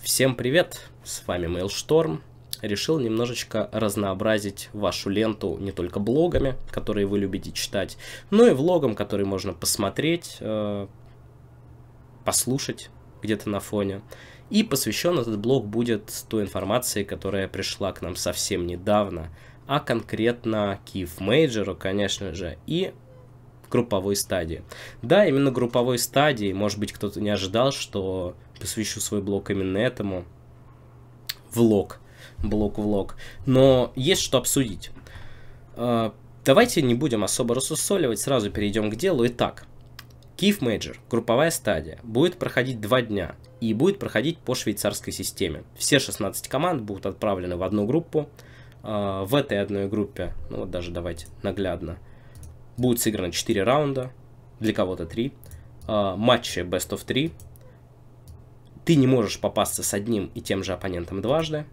Всем привет! С вами Mailstorm. Решил немножечко разнообразить вашу ленту не только блогами, которые вы любите читать, но и влогом, который можно посмотреть, э, послушать где-то на фоне. И посвящен этот блог будет той информации, которая пришла к нам совсем недавно, а конкретно Киев Мейджеру, конечно же, и групповой стадии. Да, именно групповой стадии, может быть, кто-то не ожидал, что посвящу свой блог именно этому. Влог. блок влог Но есть что обсудить. А, давайте не будем особо рассусоливать, сразу перейдем к делу. Итак, Киев Мейджор, групповая стадия, будет проходить два дня и будет проходить по швейцарской системе. Все 16 команд будут отправлены в одну группу. А, в этой одной группе, ну вот даже давайте наглядно, Будет сыграно 4 раунда, для кого-то 3. А, матчи Best of 3. Ты не можешь попасться с одним и тем же оппонентом дважды.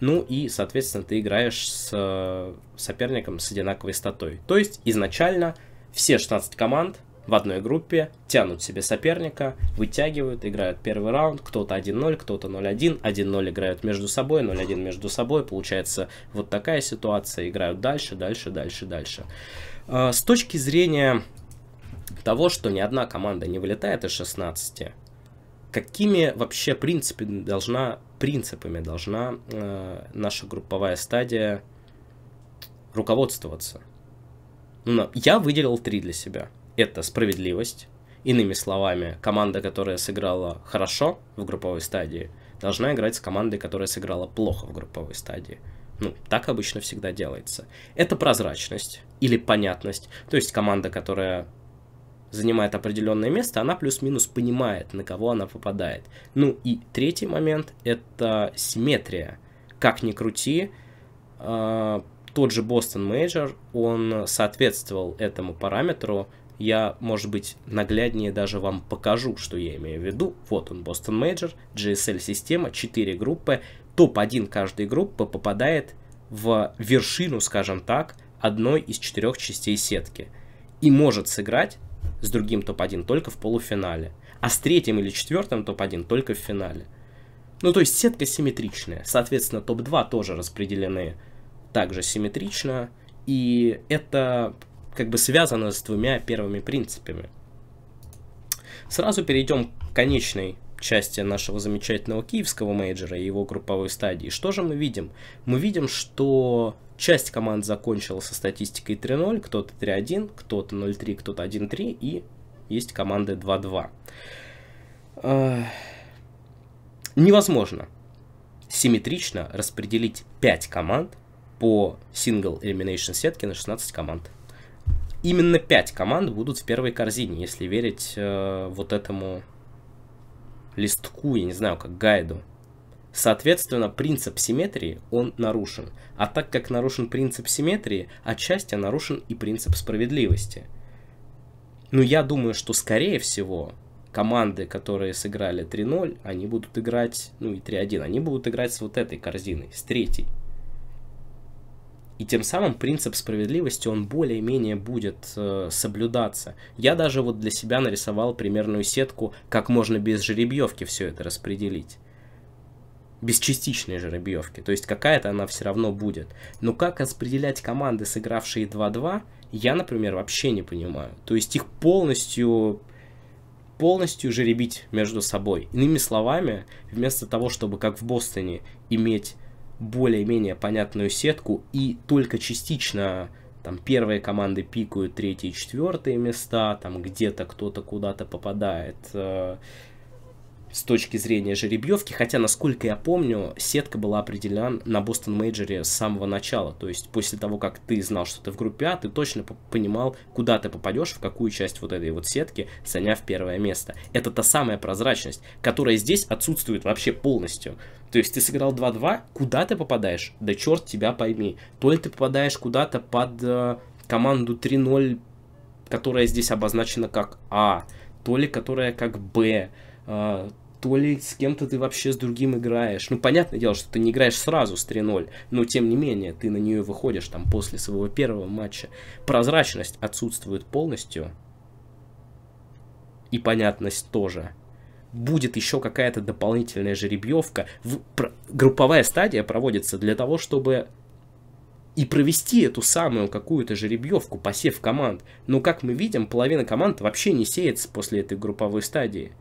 Ну и, соответственно, ты играешь с э, соперником с одинаковой статой. То есть изначально все 16 команд в одной группе, тянут себе соперника, вытягивают, играют первый раунд, кто-то 1-0, кто-то 0-1, 1-0 играют между собой, 0-1 между собой, получается вот такая ситуация, играют дальше, дальше, дальше, дальше. А, с точки зрения того, что ни одна команда не вылетает из 16, какими вообще принципами должна, принципами должна э, наша групповая стадия руководствоваться? Ну, я выделил три для себя – это справедливость. Иными словами, команда, которая сыграла хорошо в групповой стадии, должна играть с командой, которая сыграла плохо в групповой стадии. Ну, так обычно всегда делается. Это прозрачность или понятность. То есть команда, которая занимает определенное место, она плюс-минус понимает, на кого она попадает. Ну и третий момент – это симметрия. Как ни крути, э, тот же Бостон Мейджор, он соответствовал этому параметру – я, может быть, нагляднее даже вам покажу, что я имею в виду. Вот он, Boston Major, GSL-система, 4 группы, топ-1 каждой группы попадает в вершину, скажем так, одной из четырех частей сетки и может сыграть с другим топ-1 только в полуфинале, а с третьим или четвертым топ-1 только в финале. Ну, то есть сетка симметричная. Соответственно, топ-2 тоже распределены также симметрично. И это как бы связано с двумя первыми принципами. Сразу перейдем к конечной части нашего замечательного киевского менеджера и его групповой стадии. Что же мы видим? Мы видим, что часть команд закончила со статистикой 3-0, кто-то 3-1, кто-то 0-3, кто-то 1-3 и есть команды 2-2. А, невозможно симметрично распределить 5 команд по сингл элиминейшн сетке на 16 команд именно 5 команд будут в первой корзине, если верить э, вот этому листку, я не знаю, как гайду. Соответственно, принцип симметрии, он нарушен. А так как нарушен принцип симметрии, отчасти нарушен и принцип справедливости. Но ну, я думаю, что скорее всего команды, которые сыграли 3-0, они будут играть, ну и 3-1, они будут играть с вот этой корзиной, с третьей. И тем самым принцип справедливости, он более-менее будет э, соблюдаться. Я даже вот для себя нарисовал примерную сетку, как можно без жеребьевки все это распределить. Без частичной жеребьевки. То есть какая-то она все равно будет. Но как распределять команды, сыгравшие 2-2, я, например, вообще не понимаю. То есть их полностью полностью жеребить между собой. Иными словами, вместо того, чтобы как в Бостоне иметь более-менее понятную сетку и только частично там первые команды пикают третьи и четвертые места, там где-то кто-то куда-то попадает. Э, с точки зрения жеребьевки, хотя, насколько я помню, сетка была определена на Бостон Мейджоре с самого начала, то есть после того, как ты знал, что ты в группе А, ты точно понимал, куда ты попадешь, в какую часть вот этой вот сетки, заняв первое место. Это та самая прозрачность, которая здесь отсутствует вообще полностью. То есть ты сыграл 2-2, куда ты попадаешь? Да черт тебя пойми. То ли ты попадаешь куда-то под э, команду 3-0, которая здесь обозначена как А, то ли которая как Б, а, то ли с кем-то ты вообще с другим играешь. Ну, понятное дело, что ты не играешь сразу с 3-0, но тем не менее, ты на нее выходишь там после своего первого матча. Прозрачность отсутствует полностью. И понятность тоже. Будет еще какая-то дополнительная жеребьевка. В... Про... Групповая стадия проводится для того, чтобы и провести эту самую какую-то жеребьевку, посев команд. Но, как мы видим, половина команд вообще не сеется после этой групповой стадии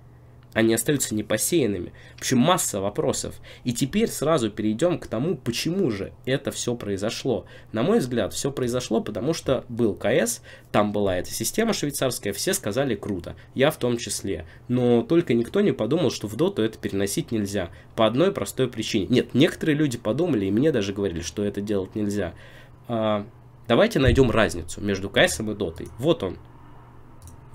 они остаются непосеянными. В общем, масса вопросов. И теперь сразу перейдем к тому, почему же это все произошло. На мой взгляд, все произошло, потому что был КС, там была эта система швейцарская, все сказали круто, я в том числе. Но только никто не подумал, что в доту это переносить нельзя. По одной простой причине. Нет, некоторые люди подумали, и мне даже говорили, что это делать нельзя. А, давайте найдем разницу между КС и дотой. Вот он,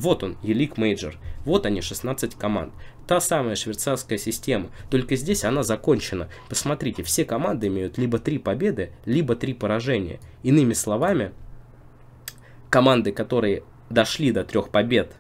вот он, Елик Мейджор. Вот они, 16 команд. Та самая швейцарская система, только здесь она закончена. Посмотрите, все команды имеют либо 3 победы, либо 3 поражения. Иными словами, команды, которые дошли до трех побед,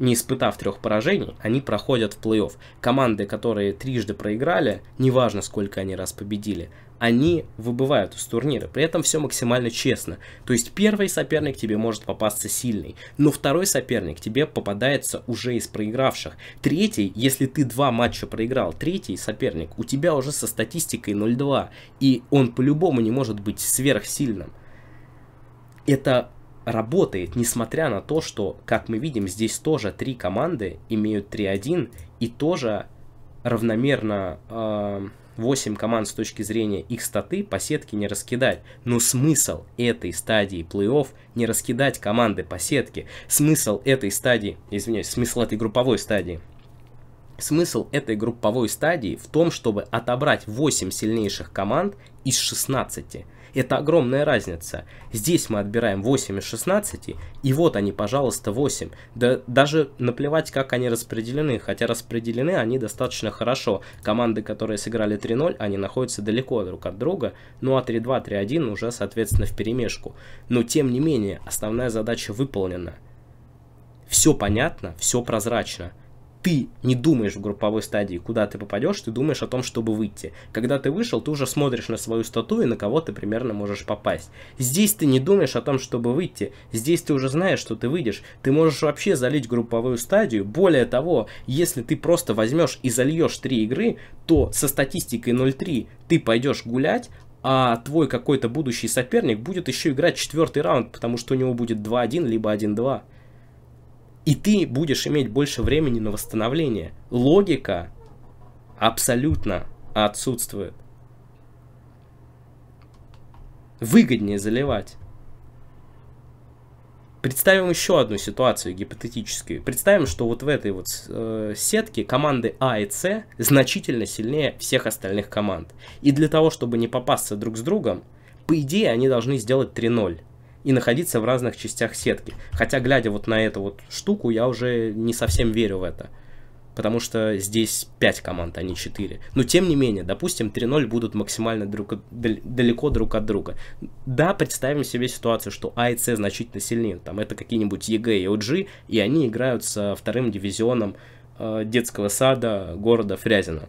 не испытав трех поражений, они проходят в плей-офф. Команды, которые трижды проиграли, неважно сколько они раз победили, они выбывают из турнира. При этом все максимально честно. То есть первый соперник тебе может попасться сильный, но второй соперник тебе попадается уже из проигравших. Третий, если ты два матча проиграл, третий соперник у тебя уже со статистикой 0-2, и он по-любому не может быть сверхсильным. Это работает, несмотря на то, что, как мы видим, здесь тоже три команды имеют 3-1 и тоже равномерно... Э 8 команд с точки зрения их статы по сетке не раскидать. Но смысл этой стадии плей-офф не раскидать команды по сетке. Смысл этой стадии, извиняюсь, смысл этой групповой стадии Смысл этой групповой стадии в том, чтобы отобрать 8 сильнейших команд из 16. Это огромная разница. Здесь мы отбираем 8 из 16, и вот они, пожалуйста, 8. Да, даже наплевать, как они распределены, хотя распределены они достаточно хорошо. Команды, которые сыграли 3-0, они находятся далеко друг от друга, ну а 3-2, 3-1 уже, соответственно, в перемешку. Но, тем не менее, основная задача выполнена. Все понятно, все прозрачно ты не думаешь в групповой стадии, куда ты попадешь, ты думаешь о том, чтобы выйти. Когда ты вышел, ты уже смотришь на свою стату и на кого ты примерно можешь попасть. Здесь ты не думаешь о том, чтобы выйти. Здесь ты уже знаешь, что ты выйдешь. Ты можешь вообще залить групповую стадию. Более того, если ты просто возьмешь и зальешь три игры, то со статистикой 0-3 ты пойдешь гулять, а твой какой-то будущий соперник будет еще играть четвертый раунд, потому что у него будет 2-1, либо 1-2. И ты будешь иметь больше времени на восстановление. Логика абсолютно отсутствует. Выгоднее заливать. Представим еще одну ситуацию гипотетическую. Представим, что вот в этой вот э, сетке команды А и С значительно сильнее всех остальных команд. И для того, чтобы не попасться друг с другом, по идее они должны сделать 3-0 и находиться в разных частях сетки. Хотя, глядя вот на эту вот штуку, я уже не совсем верю в это. Потому что здесь 5 команд, а не 4. Но тем не менее, допустим, 3-0 будут максимально друг от, далеко друг от друга. Да, представим себе ситуацию, что А и С значительно сильнее. Там это какие-нибудь ЕГЭ и ОГ, и они играют со вторым дивизионом э, детского сада города Фрязино.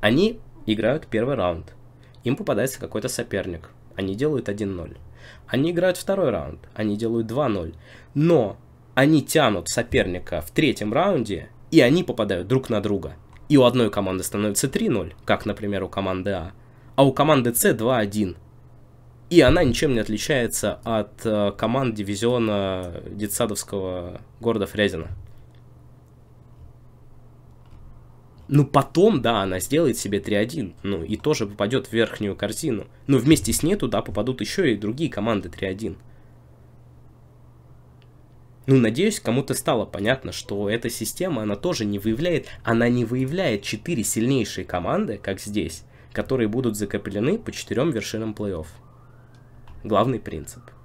Они играют первый раунд. Им попадается какой-то соперник. Они делают 1-0. Они играют второй раунд, они делают 2-0. Но они тянут соперника в третьем раунде, и они попадают друг на друга. И у одной команды становится 3-0, как, например, у команды А, а у команды С 2-1. И она ничем не отличается от э, команд дивизиона детсадовского города Фрязино. Ну, потом, да, она сделает себе 3-1, ну, и тоже попадет в верхнюю корзину. Но ну, вместе с ней туда попадут еще и другие команды 3-1. Ну, надеюсь, кому-то стало понятно, что эта система, она тоже не выявляет, она не выявляет 4 сильнейшие команды, как здесь, которые будут закреплены по четырем вершинам плей-офф. Главный принцип –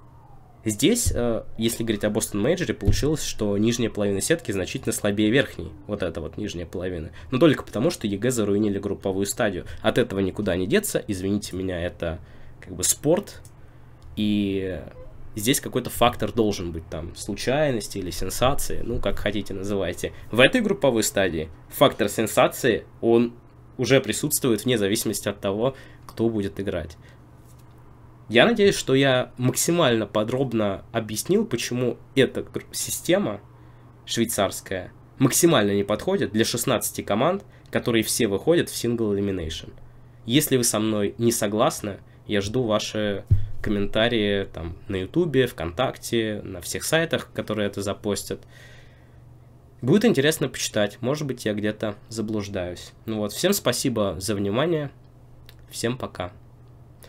Здесь, э, если говорить о Бостон Мейджере, получилось, что нижняя половина сетки значительно слабее верхней, вот эта вот нижняя половина. Но только потому, что ЕГЭ заруинили групповую стадию. От этого никуда не деться, извините меня, это как бы спорт, и здесь какой-то фактор должен быть, там, случайности или сенсации, ну, как хотите называйте. В этой групповой стадии фактор сенсации, он уже присутствует вне зависимости от того, кто будет играть. Я надеюсь, что я максимально подробно объяснил, почему эта система швейцарская максимально не подходит для 16 команд, которые все выходят в сингл элиминейшн. Если вы со мной не согласны, я жду ваши комментарии там на Ютубе, ВКонтакте, на всех сайтах, которые это запостят. Будет интересно почитать, может быть, я где-то заблуждаюсь. Ну вот, всем спасибо за внимание, всем пока.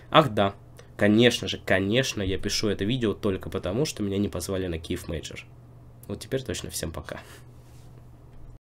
Ах да, Конечно же, конечно, я пишу это видео только потому, что меня не позвали на Киев Мейджор. Вот теперь точно всем пока.